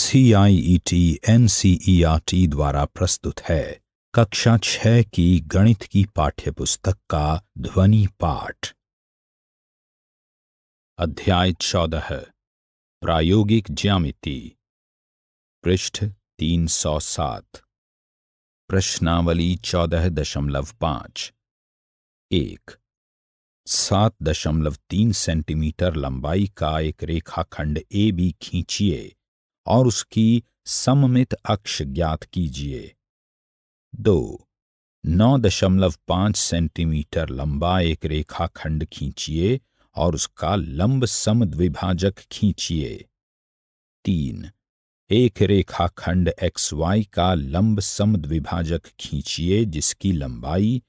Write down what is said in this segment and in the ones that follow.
CIET NCERT e e द्वारा प्रस्तुत है कक्षा छह की गणित की पाठ्यपुस्तक का ध्वनि पाठ अध्याय चौदह प्रायोगिक ज्यामिति पृष्ठ तीन सौ सात प्रश्नावली चौदह दशमलव पांच एक सात दशमलव तीन सेंटीमीटर लंबाई का एक रेखाखंड ए बी खींचिए और उसकी सममित अक्ष ज्ञात कीजिए दो नौ दशमलव पांच सेंटीमीटर लंबा एक रेखा खंड खींचिए और उसका लंब द्विभाजक खींचिए तीन एक रेखा खंड एक्स वाई का लंब द्विभाजक खींचिए जिसकी लंबाई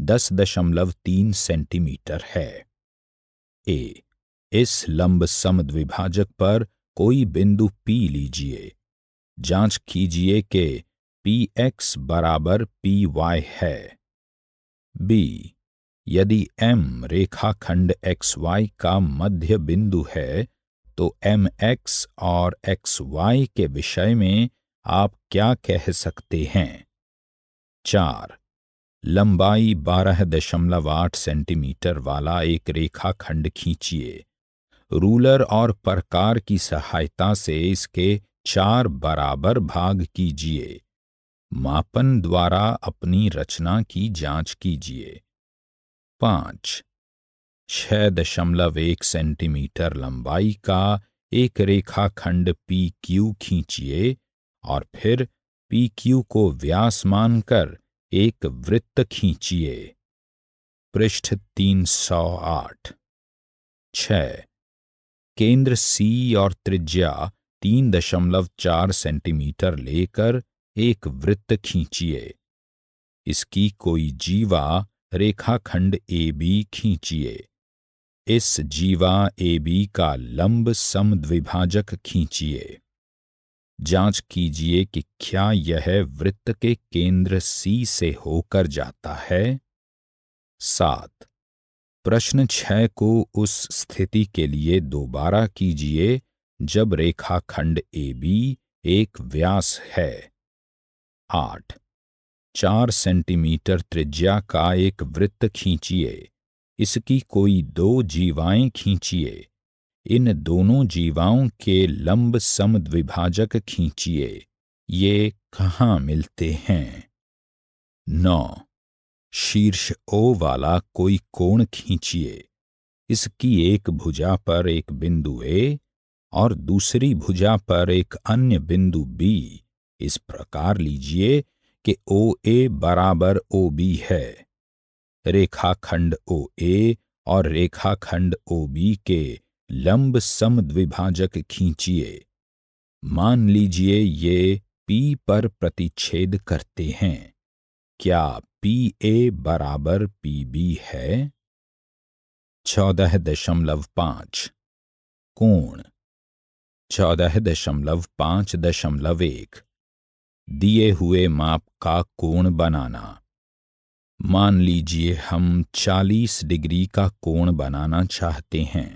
दस दशमलव तीन सेंटीमीटर है ए इस लंब द्विभाजक पर कोई बिंदु पी लीजिए जांच कीजिए कि पी एक्स बराबर पी वाई है बी यदि एम रेखाखंड एक्स वाई का मध्य बिंदु है तो एम एक्स और एक्स वाई के विषय में आप क्या कह सकते हैं चार लंबाई बारह दशमलव आठ सेंटीमीटर वाला एक रेखाखंड खींचिए रूलर और प्रकार की सहायता से इसके चार बराबर भाग कीजिए मापन द्वारा अपनी रचना की जांच कीजिए पांच छह दशमलव एक सेंटीमीटर लंबाई का एक रेखाखंड पी क्यू खींचिए और फिर पी क्यू को व्यास मानकर एक वृत्त खींचिए पृष्ठ तीन सौ आठ छ केंद्र सी और त्रिज्या तीन दशमलव चार सेंटीमीटर लेकर एक वृत्त खींचिए इसकी कोई जीवा रेखाखंड ए बी खींचिए इस जीवा ए बी का लंब समद्विभाजक खींचिए जांच कीजिए कि क्या यह वृत्त के केंद्र सी से होकर जाता है सात प्रश्न छह को उस स्थिति के लिए दोबारा कीजिए जब रेखाखंड ए बी एक व्यास है आठ चार सेंटीमीटर त्रिज्या का एक वृत्त खींचिए इसकी कोई दो जीवाएं खींचिए इन दोनों जीवाओं के लंब समद्विभाजक खींचिए ये कहाँ मिलते हैं नौ शीर्ष ओ वाला कोई कोण खींचिए इसकी एक भुजा पर एक बिंदु ए और दूसरी भुजा पर एक अन्य बिंदु बी इस प्रकार लीजिए कि ओ ए बराबर ओ बी है रेखाखंड ओ ए और रेखाखंड ओ बी के लंब समद्विभाजक खींचिए मान लीजिए ये पी पर प्रतिच्छेद करते हैं क्या पी ए बराबर पी बी है चौदह दशमलव पांच कोण चौदह दशमलव पांच दशमलव एक दिए हुए माप का कोण बनाना मान लीजिए हम 40 डिग्री का कोण बनाना चाहते हैं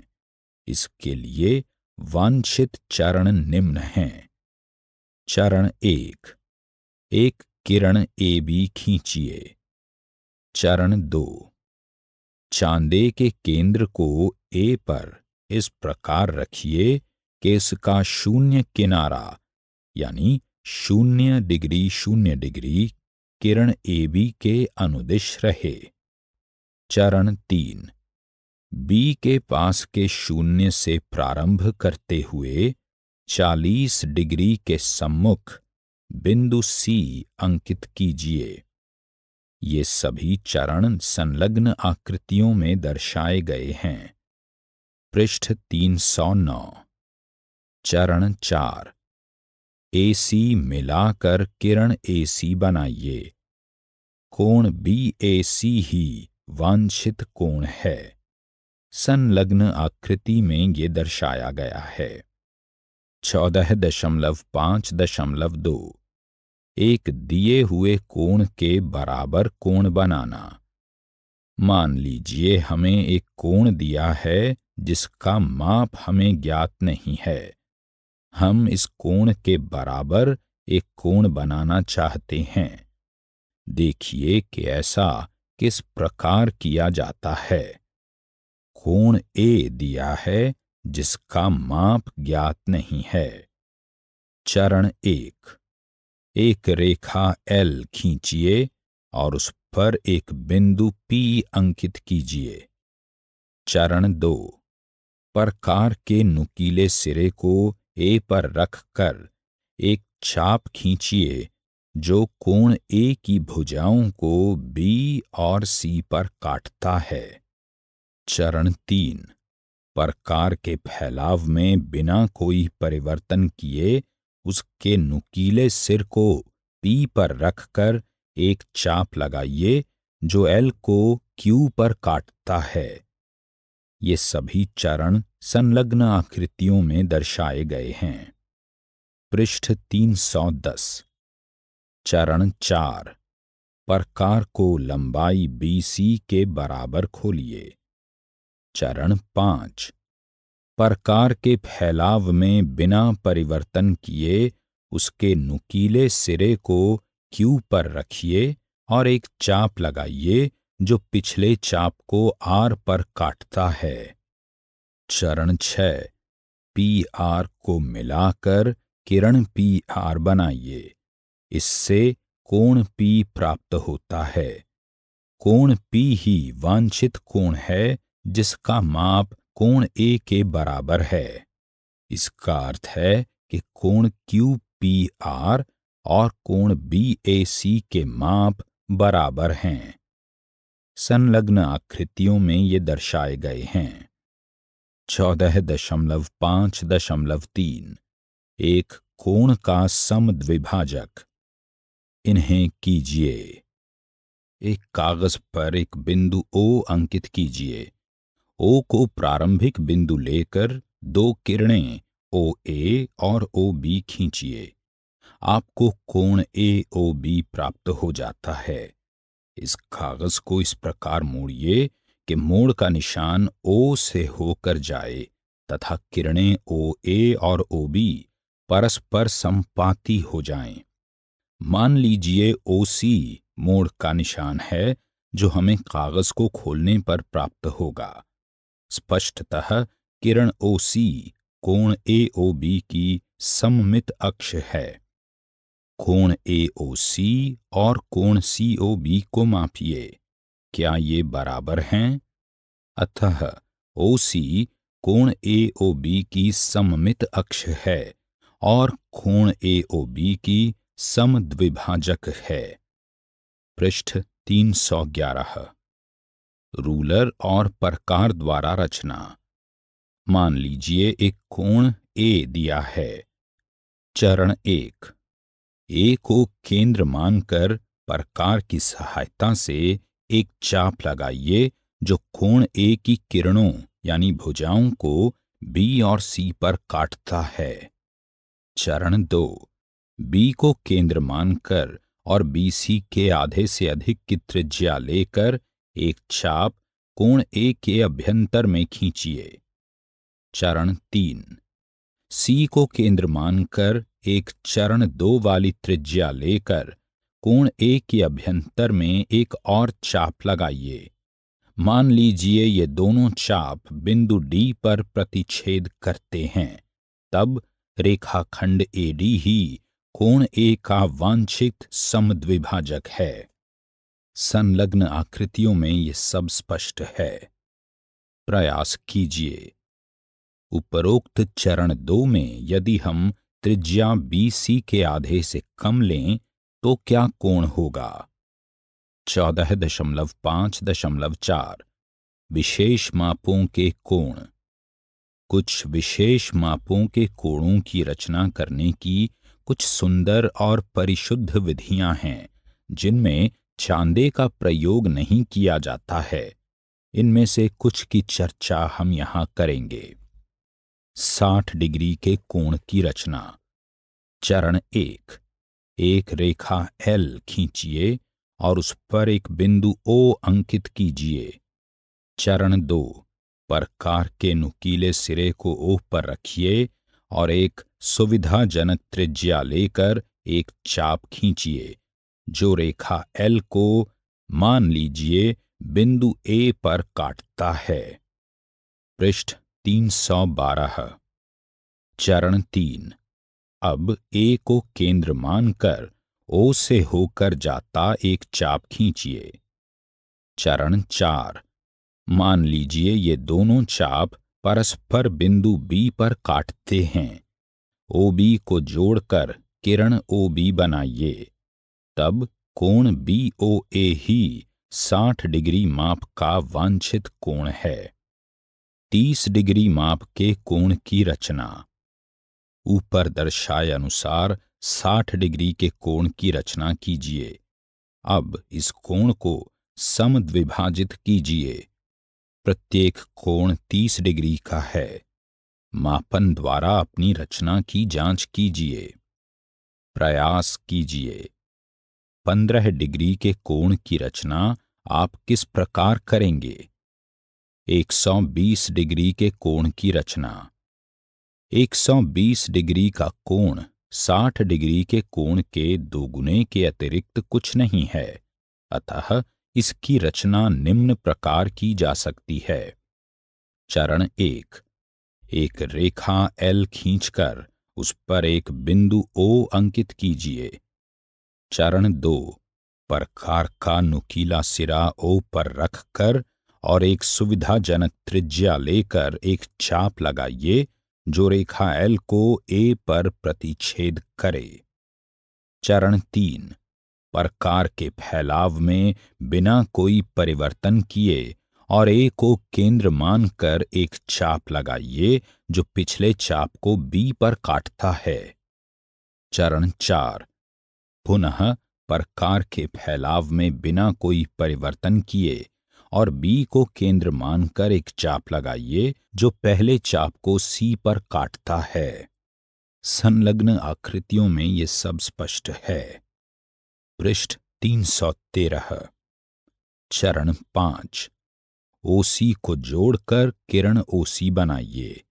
इसके लिए वांछित चरण निम्न हैं चरण एक एक किरण ए बी खींचिए चरण दो चांदे के केंद्र को ए पर इस प्रकार रखिए कि इसका शून्य किनारा यानी शून्य डिग्री शून्य डिग्री किरण ए बी के अनुदिश रहे चरण तीन बी के पास के शून्य से प्रारंभ करते हुए 40 डिग्री के सम्मुख बिंदु सी अंकित कीजिए ये सभी चरण संलग्न आकृतियों में दर्शाए गए हैं पृष्ठ 309 चरण चार एसी मिलाकर किरण एसी बनाइए कोण बी ए सी ही वांछित कोण है संलग्न आकृति में ये दर्शाया गया है चौदह दशमलव पाँच दशमलव दो एक दिए हुए कोण के बराबर कोण बनाना मान लीजिए हमें एक कोण दिया है जिसका माप हमें ज्ञात नहीं है हम इस कोण के बराबर एक कोण बनाना चाहते हैं देखिए कि ऐसा किस प्रकार किया जाता है कोण ए दिया है जिसका माप ज्ञात नहीं है चरण एक एक रेखा एल खींचिए और उस पर एक बिंदु पी अंकित कीजिए चरण दो प्रकार के नुकीले सिरे को ए पर रखकर एक छाप खींचिए जो कोण ए की भुजाओं को बी और सी पर काटता है चरण तीन प्रकार के फैलाव में बिना कोई परिवर्तन किए उसके नुकीले सिर को पी पर रखकर एक चाप लगाइए जो एल को क्यू पर काटता है ये सभी चरण संलग्न आकृतियों में दर्शाए गए हैं पृष्ठ 310 चरण चार प्रकार को लंबाई सी के बराबर खोलिए चरण पांच प्रकार के फैलाव में बिना परिवर्तन किए उसके नुकीले सिरे को क्यू पर रखिए और एक चाप लगाइए जो पिछले चाप को आर पर काटता है चरण छ पी आर को मिलाकर किरण पी आर बनाइए इससे कोण पी प्राप्त होता है कोण पी ही वांछित कोण है जिसका माप कोण ए के बराबर है इसका अर्थ है कि कोण क्यू पी आर और कोण बी ए सी के माप बराबर हैं संलग्न आकृतियों में ये दर्शाए गए हैं चौदह दशमलव पांच दशमलव तीन एक कोण का समद्विभाजक इन्हें कीजिए एक कागज पर एक बिंदु ओ अंकित कीजिए ओ को प्रारंभिक बिंदु लेकर दो किरणें ओ ए और ओ बी खींचिए आपको कोण ए ओ बी प्राप्त हो जाता है इस कागज को इस प्रकार मोड़िए कि मोड़ का निशान ओ से होकर जाए तथा किरणें ओ ए और ओ बी परस्पर संपाती हो जाएं। मान लीजिए ओ सी मोड़ का निशान है जो हमें कागज को खोलने पर प्राप्त होगा स्पष्टतः किरण ओ सी कोण ए ओ बी की सममित अक्ष है कोण ए ओ सी और कोण सी ओ बी को मापिए क्या ये बराबर हैं अतः ओ सी कोण ए ओ बी की सममित अक्ष है और कोण ए ओ बी की समद्विभाजक है पृष्ठ 311 रूलर और प्रकार द्वारा रचना मान लीजिए एक कोण ए दिया है चरण एक ए को केंद्र मानकर प्रकार की सहायता से एक चाप लगाइए जो कोण ए की किरणों यानी भुजाओं को बी और सी पर काटता है चरण दो बी को केंद्र मानकर और बी सी के आधे से अधिक की त्रिज्या लेकर एक छाप कोण ए के अभ्यंतर में खींचिए चरण तीन सी को केंद्र मानकर एक चरण दो वाली त्रिज्या लेकर कोण ए के अभ्यंतर में एक और चाप लगाइए मान लीजिए ये दोनों चाप बिंदु डी पर प्रतिच्छेद करते हैं तब रेखाखंड ए डी ही कोण ए का वांछित समद्विभाजक है संलग्न आकृतियों में ये सब स्पष्ट है प्रयास कीजिए उपरोक्त चरण दो में यदि हम त्रिज्या बीसी के आधे से कम लें तो क्या कोण होगा चौदह दशमलव पांच दशमलव चार विशेष मापों के कोण कुछ विशेष मापों के कोणों की रचना करने की कुछ सुंदर और परिशुद्ध विधियां हैं जिनमें चांदे का प्रयोग नहीं किया जाता है इनमें से कुछ की चर्चा हम यहां करेंगे साठ डिग्री के कोण की रचना चरण एक एक रेखा एल खींचिए और उस पर एक बिंदु ओ अंकित कीजिए चरण दो प्रकार के नुकीले सिरे को ओ पर रखिए और एक सुविधाजनक त्रिज्या लेकर एक चाप खींचिए जो रेखा एल को मान लीजिए बिंदु ए पर काटता है पृष्ठ 312 चरण तीन अब ए को केंद्र मानकर ओ से होकर जाता एक चाप खींचिए चरण चार मान लीजिए ये दोनों चाप परस्पर बिंदु बी पर काटते हैं ओ बी को जोड़कर किरण ओ बी बनाइए तब कोण बी ओ ए ही 60 डिग्री माप का वांछित कोण है 30 डिग्री माप के कोण की रचना ऊपर दर्शाए अनुसार 60 डिग्री के कोण की रचना कीजिए अब इस कोण को समद्विभाजित कीजिए प्रत्येक कोण 30 डिग्री का है मापन द्वारा अपनी रचना की जांच कीजिए प्रयास कीजिए पंद्रह डिग्री के कोण की रचना आप किस प्रकार करेंगे 120 डिग्री के कोण की रचना 120 डिग्री का कोण 60 डिग्री के कोण के दोगुने के अतिरिक्त कुछ नहीं है अतः इसकी रचना निम्न प्रकार की जा सकती है चरण एक एक रेखा एल खींचकर उस पर एक बिंदु ओ अंकित कीजिए चरण दो पर खार का नुकीला सिरा ओ पर रख कर और एक सुविधाजनक त्रिज्या लेकर एक चाप लगाइए जो रेखा एल को ए पर प्रतिच्छेद करे चरण तीन प्रकार के फैलाव में बिना कोई परिवर्तन किए और ए को केंद्र मानकर एक चाप लगाइए जो पिछले चाप को बी पर काटता है चरण चार पुनः प्रकार के फैलाव में बिना कोई परिवर्तन किए और बी को केंद्र मानकर एक चाप लगाइए जो पहले चाप को सी पर काटता है संलग्न आकृतियों में ये सब स्पष्ट है पृष्ठ तीन सौ तेरह चरण पांच ओसी को जोड़कर किरण ओसी बनाइए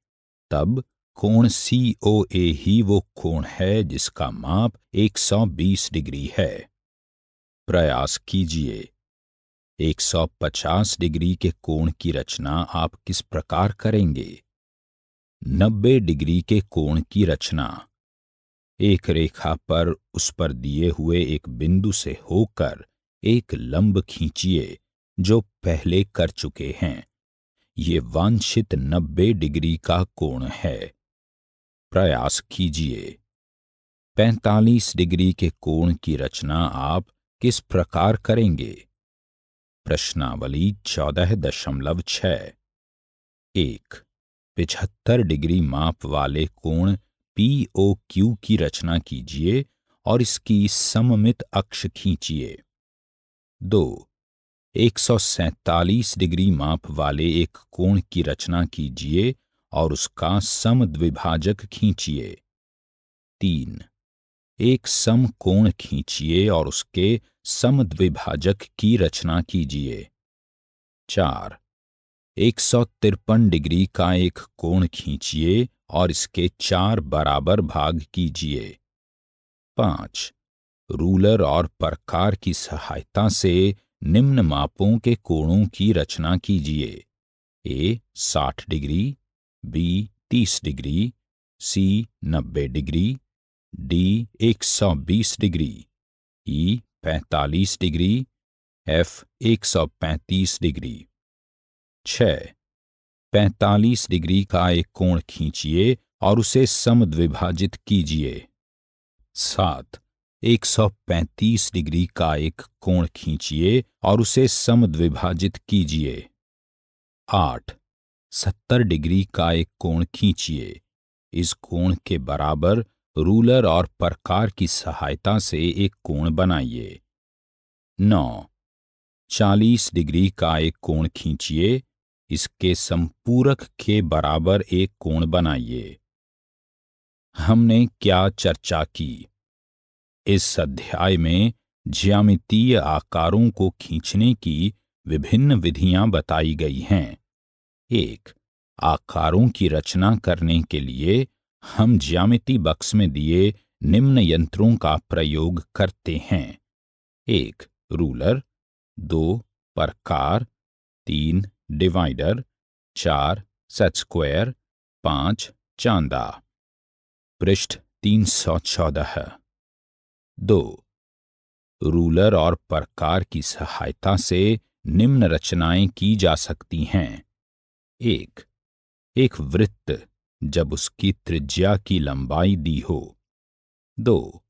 तब कोण सी ओ ए ही वो कोण है जिसका माप 120 डिग्री है प्रयास कीजिए 150 डिग्री के कोण की रचना आप किस प्रकार करेंगे 90 डिग्री के कोण की रचना एक रेखा पर उस पर दिए हुए एक बिंदु से होकर एक लंब खींचिए जो पहले कर चुके हैं ये वांछित 90 डिग्री का कोण है प्रयास कीजिए 45 डिग्री के कोण की रचना आप किस प्रकार करेंगे प्रश्नावली चौदह दशमलव छ एक पिछहत्तर डिग्री माप वाले कोण पी ओ क्यू की रचना कीजिए और इसकी सममित अक्ष खींचिए दो एक सौ सैतालीस डिग्री माप वाले एक कोण की रचना कीजिए और उसका समद्विभाजक खींचिए तीन एक सम कोण खींचिए और उसके समद्विभाजक की रचना कीजिए चार एक सौ तिरपन डिग्री का एक कोण खींचिए और इसके चार बराबर भाग कीजिए पांच रूलर और प्रकार की सहायता से निम्न मापों के कोणों की रचना कीजिए ए साठ डिग्री बी तीस डिग्री सी नब्बे डिग्री डी एक सौ बीस डिग्री ई e पैंतालीस डिग्री एफ एक सौ पैंतीस डिग्री छ पैंतालीस डिग्री का एक कोण खींचिए और उसे समद्विभाजित कीजिए सात एक सौ पैंतीस डिग्री का एक कोण खींचिए और उसे समद्विभाजित कीजिए आठ सत्तर डिग्री का एक कोण खींचिए इस कोण के बराबर रूलर और प्रकार की सहायता से एक कोण बनाइए नौ चालीस डिग्री का एक कोण खींचिए इसके संपूरक के बराबर एक कोण बनाइए हमने क्या चर्चा की इस अध्याय में ज्यामितीय आकारों को खींचने की विभिन्न विधियां बताई गई हैं एक आकारों की रचना करने के लिए हम ज्यामिति बक्स में दिए निम्न यंत्रों का प्रयोग करते हैं एक रूलर दो प्रकार तीन डिवाइडर चार सच स्क्वायर पांच चांदा पृष्ठ तीन सौ चौदह दो रूलर और प्रकार की सहायता से निम्न रचनाएं की जा सकती हैं एक एक वृत्त जब उसकी त्रिज्या की लंबाई दी हो दो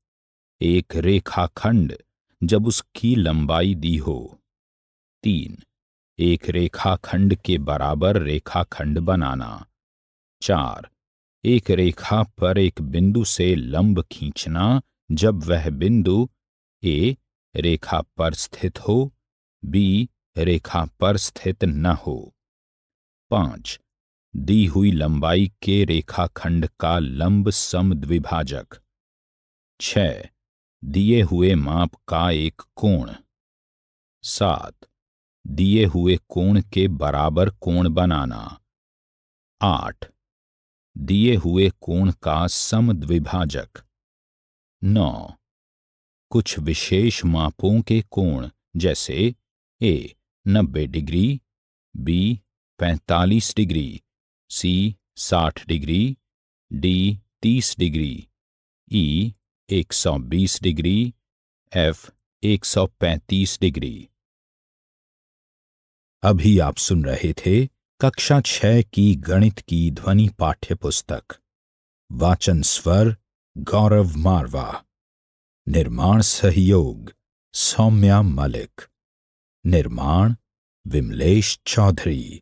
एक रेखाखंड जब उसकी लंबाई दी हो तीन एक रेखाखंड के बराबर रेखाखंड बनाना चार एक रेखा पर एक बिंदु से लंब खींचना जब वह बिंदु ए रेखा पर स्थित हो बी रेखा पर स्थित न हो पांच दी हुई लंबाई के रेखाखंड का लंब द्विभाजक छ दिए हुए माप का एक कोण सात दिए हुए कोण के बराबर कोण बनाना आठ दिए हुए कोण का समद्विभाजक नौ कुछ विशेष मापों के कोण जैसे ए नब्बे डिग्री बी पैंतालीस डिग्री सी साठ डिग्री डी तीस डिग्री ई e एक सौ बीस डिग्री एफ एक सौ पैंतीस डिग्री अभी आप सुन रहे थे कक्षा छह की गणित की ध्वनि पाठ्य पुस्तक वाचन स्वर गौरव मारवा निर्माण सहयोग सौम्या मलिक निर्माण विमलेश चौधरी